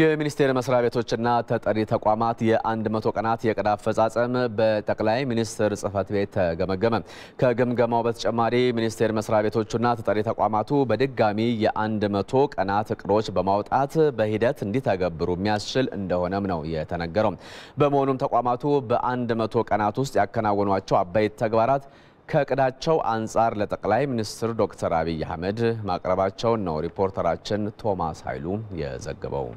የሚኒስቴር መስሪያ ቤቶችና ተጠሪ ተቋማት የ100 ቀናት የዕቅድ አፈጻጸም በጠቅላይ ሚኒስትር ጽህፈት ቤት ተገመገመ። ከግምገማው በተጨማሪ ሚኒስቴር መስሪያ ቤቶቹና ተጠሪ ተቋማቱ በድጋሚ የ100 ቀናት እቅዶች በማውጣት በሂደት እንዲተገብሩ የሚያስችል እንደሆነም ነው የተነገረው። በመሆኑም ተቋማቱ በ100 ቀናት ውስጥ ያከናወኗቸው አበይት ተግባራት ከእቅዳቸው አንጻር ለጠቅላይ ሚኒስትር ዶክተር አብይ አህመድ ማቅረባቸውን ነው ሪፖርተራችን ቶማስ ኃይሉ የዘገበው።